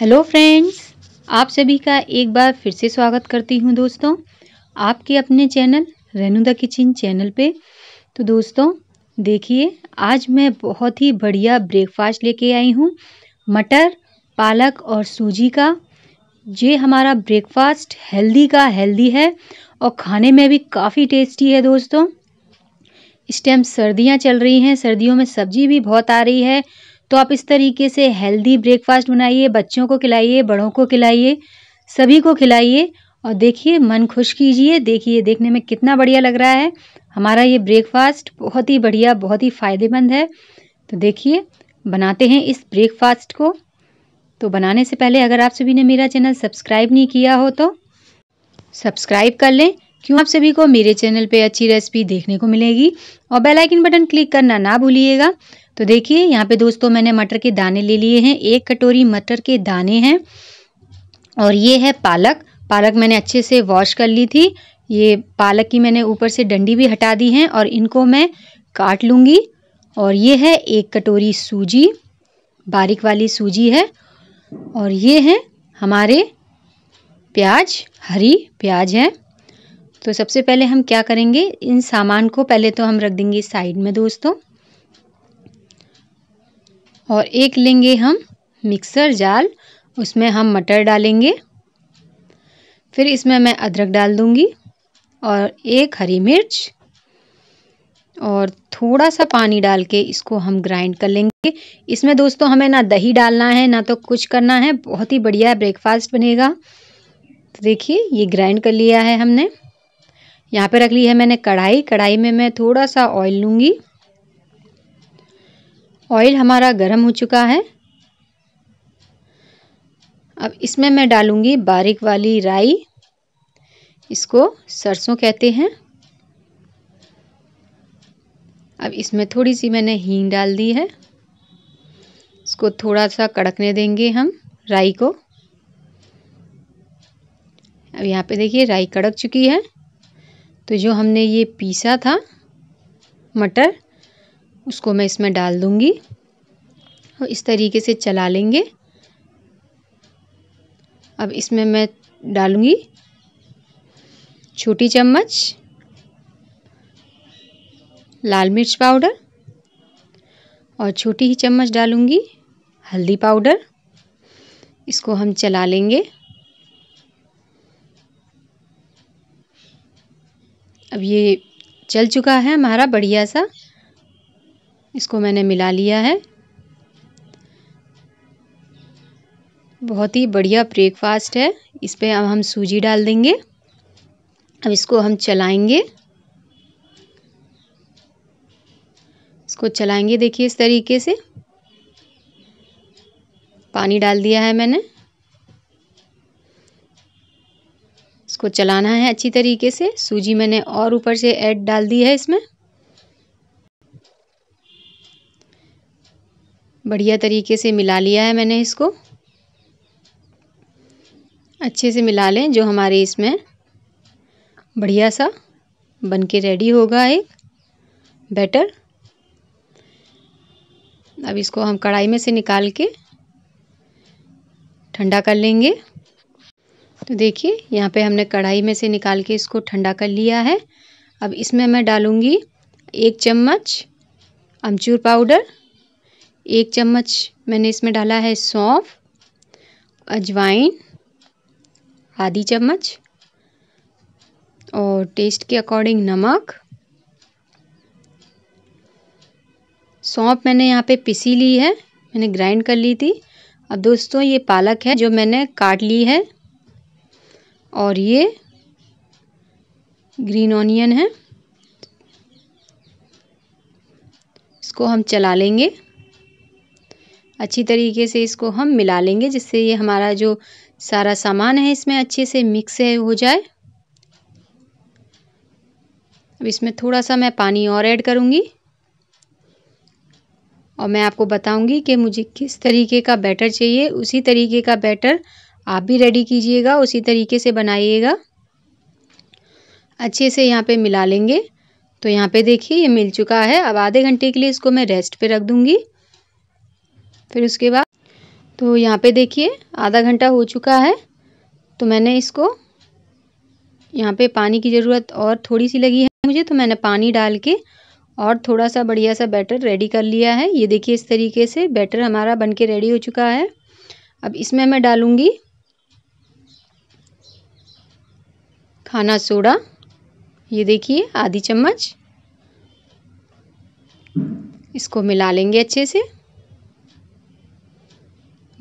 hello friends आप सभी का एक बार फिर से स्वागत करती हूं दोस्तों आपके अपने channel Renu the kitchen channel पे तो दोस्तों देखिए आज मैं बहुत ही बढ़िया ब्रेकफास्ट लेके आई हूं मटर पालक और सूजी का ये हमारा ब्रेकफास्ट हेल्दी का हेल्दी है और खाने में भी काफ़ी टेस्टी है दोस्तों इस टाइम सर्दियाँ चल रही हैं सर्दियों में सब्जी भी बहुत आ रही है तो आप इस तरीके से हेल्दी ब्रेकफास्ट बनाइए बच्चों को खिलाइए बड़ों को खिलाइए सभी को खिलाइए और देखिए मन खुश कीजिए देखिए देखने में कितना बढ़िया लग रहा है हमारा ये ब्रेकफास्ट बहुत ही बढ़िया बहुत ही फ़ायदेमंद है तो देखिए बनाते हैं इस ब्रेकफास्ट को तो बनाने से पहले अगर आप सभी ने मेरा चैनल सब्सक्राइब नहीं किया हो तो सब्सक्राइब कर लें क्यों आप सभी को मेरे चैनल पे अच्छी रेसिपी देखने को मिलेगी और बेल आइकन बटन क्लिक करना ना भूलिएगा तो देखिए यहाँ पे दोस्तों मैंने मटर के दाने ले लिए हैं एक कटोरी मटर के दाने हैं और ये है पालक पालक मैंने अच्छे से वॉश कर ली थी ये पालक की मैंने ऊपर से डंडी भी हटा दी है और इनको मैं काट लूँगी और ये है एक कटोरी सूजी बारीक वाली सूजी है और ये है हमारे प्याज हरी प्याज है तो सबसे पहले हम क्या करेंगे इन सामान को पहले तो हम रख देंगे साइड में दोस्तों और एक लेंगे हम मिक्सर जाल उसमें हम मटर डालेंगे फिर इसमें मैं अदरक डाल दूंगी और एक हरी मिर्च और थोड़ा सा पानी डाल के इसको हम ग्राइंड कर लेंगे इसमें दोस्तों हमें ना दही डालना है ना तो कुछ करना है बहुत ही बढ़िया ब्रेकफास्ट बनेगा तो देखिए ये ग्राइंड कर लिया है हमने यहाँ पे रख ली है मैंने कढ़ाई कढ़ाई में मैं थोड़ा सा ऑयल लूँगी ऑयल हमारा गर्म हो चुका है अब इसमें मैं डालूँगी बारीक वाली राई इसको सरसों कहते हैं अब इसमें थोड़ी सी मैंने हींग डाल दी है इसको थोड़ा सा कड़कने देंगे हम राई को अब यहाँ पे देखिए राई कड़क चुकी है तो जो हमने ये पीसा था मटर उसको मैं इसमें डाल दूँगी और इस तरीके से चला लेंगे अब इसमें मैं डालूँगी छोटी चम्मच लाल मिर्च पाउडर और छोटी ही चम्मच डालूंगी हल्दी पाउडर इसको हम चला लेंगे अब ये चल चुका है हमारा बढ़िया सा इसको मैंने मिला लिया है बहुत ही बढ़िया ब्रेकफास्ट है इस पर अब हम सूजी डाल देंगे अब इसको हम चलाएंगे इसको चलाएंगे देखिए इस तरीके से पानी डाल दिया है मैंने इसको चलाना है अच्छी तरीके से सूजी मैंने और ऊपर से ऐड डाल दी है इसमें बढ़िया तरीके से मिला लिया है मैंने इसको अच्छे से मिला लें जो हमारे इसमें बढ़िया सा बन के रेडी होगा एक बैटर अब इसको हम कढ़ाई में से निकाल के ठंडा कर लेंगे तो देखिए यहाँ पे हमने कढ़ाई में से निकाल के इसको ठंडा कर लिया है अब इसमें मैं डालूँगी एक चम्मच अमचूर पाउडर एक चम्मच मैंने इसमें डाला है सौंफ अजवाइन आधी चम्मच और टेस्ट के अकॉर्डिंग नमक सौंफ मैंने यहाँ पे पिसी ली है मैंने ग्राइंड कर ली थी अब दोस्तों ये पालक है जो मैंने काट ली है और ये ग्रीन ऑनियन है इसको हम चला लेंगे अच्छी तरीके से इसको हम मिला लेंगे जिससे ये हमारा जो सारा सामान है इसमें अच्छे से मिक्स है हो जाए अब इसमें थोड़ा सा मैं पानी और ऐड करूँगी और मैं आपको बताऊँगी कि मुझे किस तरीके का बैटर चाहिए उसी तरीके का बैटर आप भी रेडी कीजिएगा उसी तरीके से बनाइएगा अच्छे से यहाँ पे मिला लेंगे तो यहाँ पे देखिए ये मिल चुका है अब आधे घंटे के लिए इसको मैं रेस्ट पे रख दूँगी फिर उसके बाद तो यहाँ पे देखिए आधा घंटा हो चुका है तो मैंने इसको यहाँ पे पानी की ज़रूरत और थोड़ी सी लगी है मुझे तो मैंने पानी डाल के और थोड़ा सा बढ़िया सा बैटर रेडी कर लिया है ये देखिए इस तरीके से बैटर हमारा बन के रेडी हो चुका है अब इसमें मैं डालूँगी खाना सोडा ये देखिए आधी चम्मच इसको मिला लेंगे अच्छे से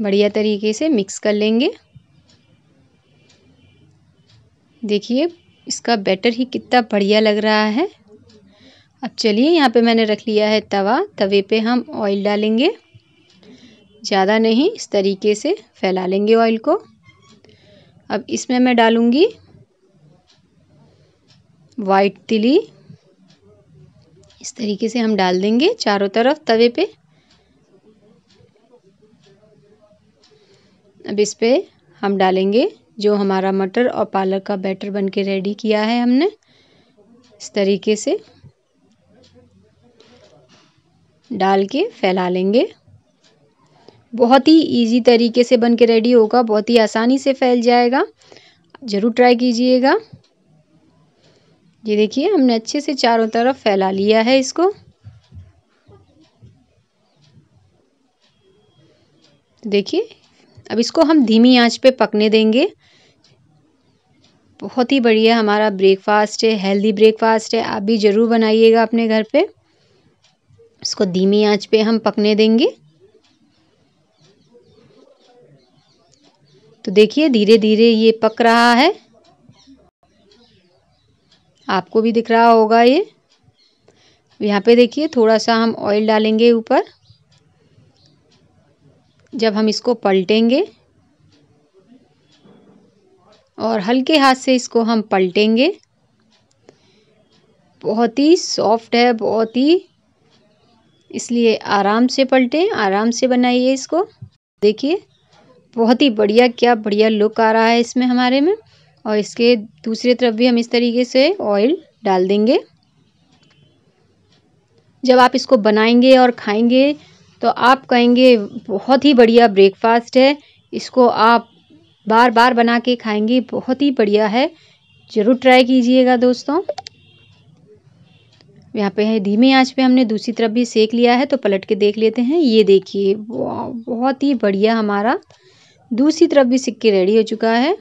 बढ़िया तरीके से मिक्स कर लेंगे देखिए इसका बैटर ही कितना बढ़िया लग रहा है अब चलिए यहाँ पे मैंने रख लिया है तवा तवे पे हम ऑयल डालेंगे ज़्यादा नहीं इस तरीके से फैला लेंगे ऑयल को अब इसमें मैं डालूँगी वाइट तिली इस तरीके से हम डाल देंगे चारों तरफ तवे पे अब इस पे हम डालेंगे जो हमारा मटर और पालक का बैटर बन के रेडी किया है हमने इस तरीके से डाल के फैला लेंगे बहुत ही इजी तरीके से बन के रेडी होगा बहुत ही आसानी से फैल जाएगा ज़रूर ट्राई कीजिएगा ये देखिए हमने अच्छे से चारों तरफ फैला लिया है इसको देखिए अब इसको हम धीमी आंच पे पकने देंगे बहुत ही बढ़िया हमारा ब्रेकफास्ट है हेल्दी ब्रेकफास्ट है आप भी ज़रूर बनाइएगा अपने घर पे इसको धीमी आंच पे हम पकने देंगे तो देखिए धीरे धीरे ये पक रहा है आपको भी दिख रहा होगा ये यहाँ पे देखिए थोड़ा सा हम ऑयल डालेंगे ऊपर जब हम इसको पलटेंगे और हल्के हाथ से इसको हम पलटेंगे बहुत ही सॉफ्ट है बहुत ही इसलिए आराम से पलटें आराम से बनाइए इसको देखिए बहुत ही बढ़िया क्या बढ़िया लुक आ रहा है इसमें हमारे में और इसके दूसरी तरफ भी हम इस तरीके से ऑयल डाल देंगे जब आप इसको बनाएंगे और खाएंगे तो आप कहेंगे बहुत ही बढ़िया ब्रेकफास्ट है इसको आप बार बार बना के खाएंगे बहुत ही बढ़िया है ज़रूर ट्राई कीजिएगा दोस्तों यहाँ पे है धीमे आंच पे हमने दूसरी तरफ भी सेक लिया है तो पलट के देख लेते हैं ये देखिए बहुत ही बढ़िया हमारा दूसरी तरफ भी सिक्के रेडी हो चुका है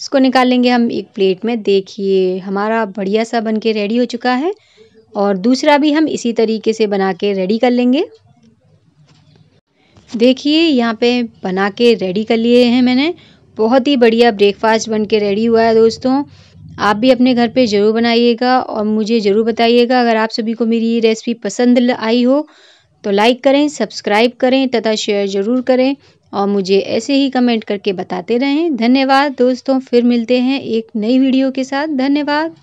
इसको निकाल लेंगे हम एक प्लेट में देखिए हमारा बढ़िया सा बन के रेडी हो चुका है और दूसरा भी हम इसी तरीके से बना के रेडी कर लेंगे देखिए यहाँ पे बना के रेडी कर लिए हैं मैंने बहुत ही बढ़िया ब्रेकफास्ट बन के रेडी हुआ है दोस्तों आप भी अपने घर पे ज़रूर बनाइएगा और मुझे ज़रूर बताइएगा अगर आप सभी को मेरी ये रेसिपी पसंद आई हो तो लाइक करें सब्सक्राइब करें तथा शेयर ज़रूर करें और मुझे ऐसे ही कमेंट करके बताते रहें धन्यवाद दोस्तों फिर मिलते हैं एक नई वीडियो के साथ धन्यवाद